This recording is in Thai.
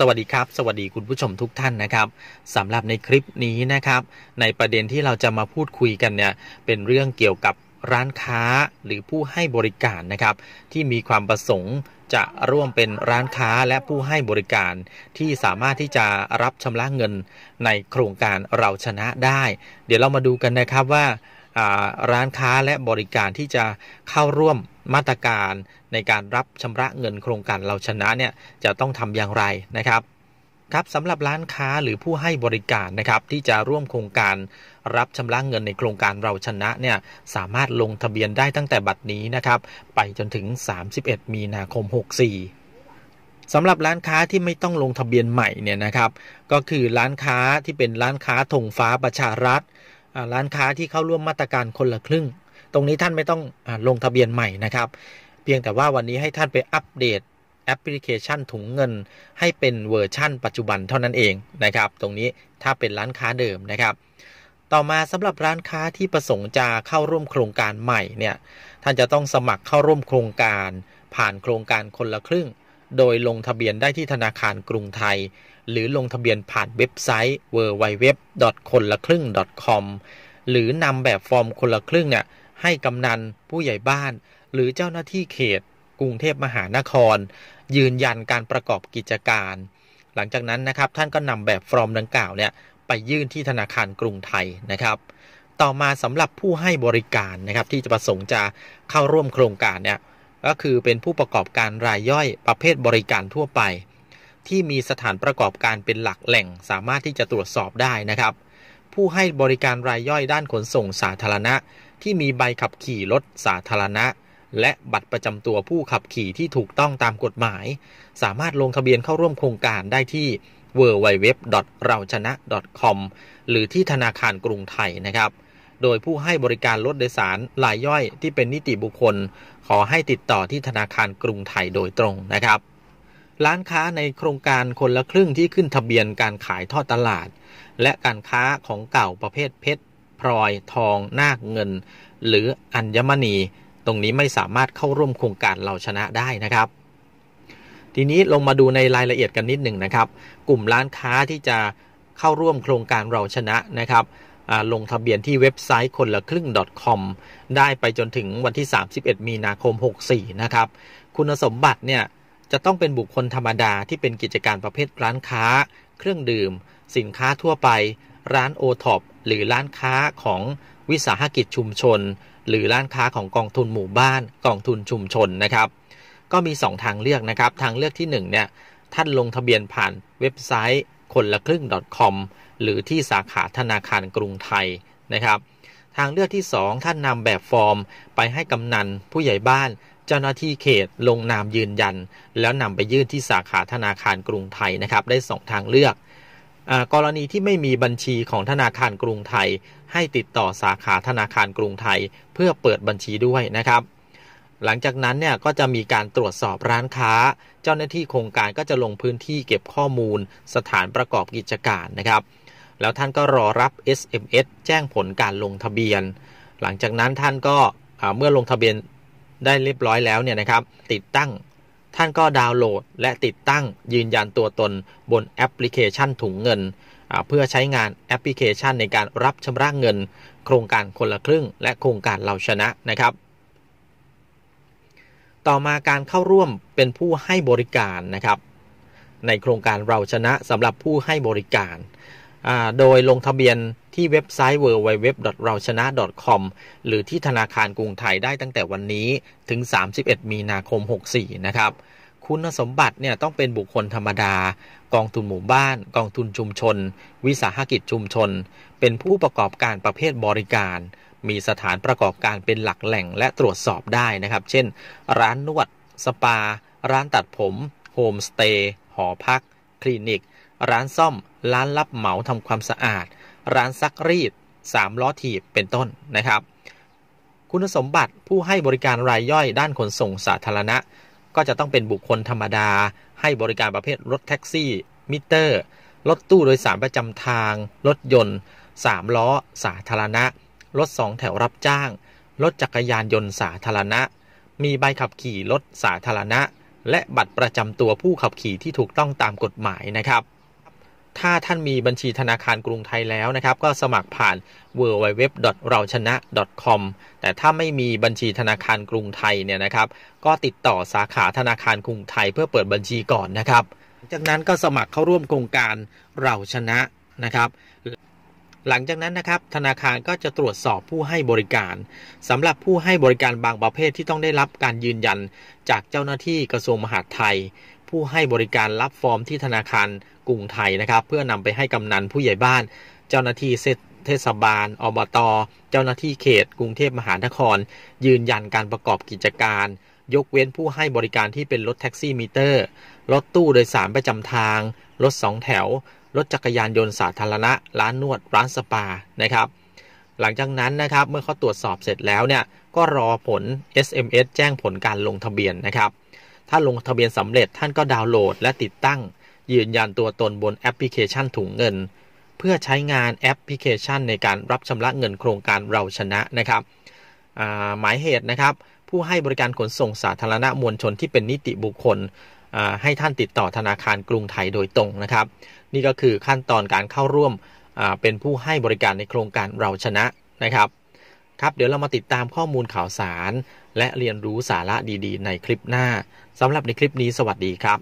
สวัสดีครับสวัสดีคุณผู้ชมทุกท่านนะครับสำหรับในคลิปนี้นะครับในประเด็นที่เราจะมาพูดคุยกันเนี่ยเป็นเรื่องเกี่ยวกับร้านค้าหรือผู้ให้บริการนะครับที่มีความประสงค์จะร่วมเป็นร้านค้าและผู้ให้บริการ ที่สามารถที่จะรับชำระเงินในโครงการเราชนะได้ เดี๋ยวเรามาดูกันนะครับว่าร้านค้าและบริการที่จะเข้าร่วมมาตรการในการรับชำระเงินโครงการเราชนะเนี่ยจะต้องทำอย่างไรนะครับครับสำหรับ ร้านค้าหรือผู้ให้บริการนะครับที่จะร่วมโครงการ รับชำระเงินในโครงการเราชนะเนี่ยสามารถลงทะเบียนได้ตั้งแต่บัดนี้นะครับไปจนถึง 31 มีนาคม 64 สำหรับ ร้านค้าที่ไม่ต้องลงทะเบียนใหม่เนี่ยนะครับ ก็คือร้านค้าที่เป็นร้านค้าธงฟ้าประชารัฐร้านค้าที่เข้าร่วมมาตรการคนละครึ่งตรงนี้ท่านไม่ต้องอลงทะเบียนใหม่นะครับ เพียงแต่ว่าวันนี้ให้ท่านไปอัปเดตแอปพลิเคชันถุงเงิน ให้เป็นเวอร์ชั่นปัจจุบันเท่านั้นเองนะครับ ตรงนี้ถ้าเป็นร้านค้าเดิมนะครับ ต่อมาสำหรับร้านค้าที่ประสงค์จะเข้าร่วมโครงการใหม่เนี่ย ท่านจะต้องสมัครเข้าร่วมโครงการ ผ่านโครงการคนละครึ่ง โดยลงทะเบียนได้ที่ธนาคารกรุงไทย หรือลงทะเบียนผ่านเว็บไซต์ w w w คนละครึ่ง .com หรือนำแบบฟอร์มคนละครึ่งเนี่ยให้กำนันผู้ใหญ่บ้าน หรือเจ้าหน้าที่เขต กรุงเทพมหานคร ยืนยันการประกอบกิจการ หลังจากนั้นนะครับท่านก็นำแบบฟอร์มดังกล่าวเนี่ยไปยื่นที่ธนาคารกรุงไทยนะครับ ต่อมาสำหรับผู้ให้บริการนะครับที่จะประสงค์จะเข้าร่วมโครงการเนี่ยก็คือเป็นผู้ประกอบการรายย่อยประเภทบริการทั่วไป ที่มีสถานประกอบการเป็นหลักแหล่งสามารถที่จะตรวจสอบได้นะครับ ผู้ให้บริการรายย่อยด้านขนส่งสาธารณะที่มีใบขับขี่รถสาธารณะ และบัตรประจำตัวผู้ขับขี่ที่ถูกต้องตามกฎหมาย สามารถลงทะเบียนเข้าร่วมโครงการได้ที่ www. เราชนะ .com หรือที่ธนาคารกรุงไทยนะครับ โดยผู้ให้บริการรถโดยสารรายย่อยที่เป็นนิติบุคคล ขอให้ติดต่อที่ธนาคารกรุงไทยโดยตรงนะครับร้านค้าในโครงการคนละครึ่งที่ขึ้นทะเบียนการขายทอดตลาด และการค้าของเก่าประเภทเพชรพลอยทองนาคเงิน หรืออัญมณี ตรงนี้ไม่สามารถเข้าร่วมโครงการเราชนะได้นะครับ ทีนี้ลงมาดูในรายละเอียดกันนิดหนึ่งนะครับ กลุ่มร้านค้าที่จะเข้าร่วมโครงการเราชนะนะครับลงทะเบียนที่เว็บไซต์คนละครึ่ง .com ได้ไปจนถึงวันที่ 31 มีนาคม 64 นะครับ คุณสมบัติเนี่ย จะต้องเป็นบุคคลธรรมดาที่เป็นกิจการประเภทร้านค้า เครื่องดื่ม สินค้าทั่วไปร้านโอท็อปหรือร้านค้าของวิสาหกิจชุมชน หรือร้านค้าของกองทุนหมู่บ้าน กองทุนชุมชนนะครับ ก็มี 2 ทางเลือกนะครับ ทางเลือกที่1เนี่ยท่านลงทะเบียนผ่านเว็บไซต์คนละครึ่ง .com หรือที่สาขาธนาคารกรุงไทยนะครับ ทางเลือกที่2ท่านนำแบบฟอร์มไปให้กำนันผู้ใหญ่บ้าน เจ้าหน้าที่เขตลงนามยืนยัน แล้วนำไปยื่นที่สาขาธนาคารกรุงไทยนะครับ ได้2ทางเลือกกรณีที่ไม่มีบัญชีของธนาคารกรุงไทยให้ติดต่อสาขาธนาคารกรุงไทย เพื่อเปิดบัญชีด้วยนะครับ หลังจากนั้นเนี่ยก็จะมีการตรวจสอบร้านค้า เจ้าหน้าที่โครงการก็จะลงพื้นที่เก็บข้อมูลสถานประกอบกิจการนะครับ แล้วท่านก็รอรับ SMS แจ้งผลการลงทะเบียน หลังจากนั้นท่านก็เมื่อลงทะเบียนได้เรียบร้อยแล้วเนี่ยนะครับติดตั้งท่าน ก็ดาวน์โหลดและติดตั้งยืนยันตัวตนบนแอปพลิเคชันถุงเงินเพื่อใช้งานแอปพลิเคชันในการรับชำระเงิน โครงการคนละครึ่งและโครงการเราชนะนะครับ ต่อมาการเข้าร่วมเป็นผู้ให้บริการนะครับ ในโครงการเราชนะสำหรับผู้ให้บริการ โดยลงทะเบียนที่เว็บไซต์ www.rauchana.com หรือที่ธนาคารกรุงไทยได้ตั้งแต่วันนี้ถึง 31 มีนาคม 64 นะครับ คุณสมบัติเนี่ยต้องเป็นบุคคลธรรมดา กองทุนหมู่บ้าน กองทุนชุมชน วิสาหกิจชุมชน เป็นผู้ประกอบการประเภทบริการ มีสถานประกอบการเป็นหลักแหล่งและตรวจสอบได้นะครับ เช่นร้านนวด สปา ร้านตัดผม โฮมสเตย์หอพัก คลินิก ร้านซ่อม ร้านรับเหมาทำความสะอาดร้านซักรีด3ล้อถีบเป็นต้นนะครับ คุณสมบัติผู้ให้บริการรายย่อย ด้านขนส่งสาธารณะ ก็จะต้องเป็นบุคคลธรรมดา ให้บริการประเภทรถแท็กซี่ มิเตอร์รถตู้โดยสารประจำทางรถยนต์ 3 ล้อ สาธารณะรถสองแถวรับจ้างรถจักรยานยนต์สาธารณะ มีใบขับขี่รถสาธารณะ และบัตรประจำตัวผู้ขับขี่ที่ถูกต้องตามกฎหมายนะครับถ้าท่านมีบัญชีธนาคารกรุงไทยแล้วนะครับ ก็สมัครผ่าน w w w เราชนะ .com แต่ถ้าไม่มีบัญชีธนาคารกรุงไทยเนี่ยนะครับ ก็ติดต่อสาขาธนาคารกรุงไทยเพื่อเปิดบัญชีก่อนนะครับจากนั้นก็สมัครเข้าร่วมโครงการเราชนะนะครับ หลังจากนั้นนะครับ ธนาคารก็จะตรวจสอบผู้ให้บริการสำหรับผู้ให้บริการบางประเภท ที่ต้องได้รับการยืนยันจากเจ้าหน้าที่กระทรวงมหาดไทยผู้ให้บริการรับฟอร์มที่ธนาคารกรุงไทยนะครับ เพื่อนำไปให้กำนันผู้ใหญ่บ้าน เจ้าหน้าที่เทศบาล อบตเจ้าหน้าที่เขต กรุงเทพมหานคร ยืนยันการประกอบกิจการ ยกเว้นผู้ให้บริการที่เป็นรถแท็กซี่มิเตอร์รถตู้โดยสารประจำทาง รถสองแถว รถจักรยานยนต์สาธารณะ ร้านนวดร้านสปานะครับ หลังจากนั้นนะครับเมื่อเขาตรวจสอบเสร็จแล้วเนี่ยก็รอผล SMS แจ้งผลการลงทะเบียนนะครับถ้าลงทะเบียนสำเร็จท่านก็ดาวน์โหลดและติดตั้งยืนยันตัวตนบนแอปพลิเคชันถุงเงิน เพื่อใช้งานแอปพลิเคชันในการรับชำระเงินโครงการเราชนะนะครับหมายเหตุนะครับ ผู้ให้บริการขนส่งสาธารณะมวลชนที่เป็นนิติบุคคลให้ท่านติดต่อธนาคารกรุงไทยโดยตรงนะครับ นี่ก็คือขั้นตอนการเข้าร่วมเป็นผู้ให้บริการในโครงการเราชนะนะครับ ครับเดี๋ยวเรามาติดตามข้อมูลข่าวสารและเรียนรู้สาระดี ๆ ในคลิปหน้าสำหรับในคลิปนี้สวัสดีครับ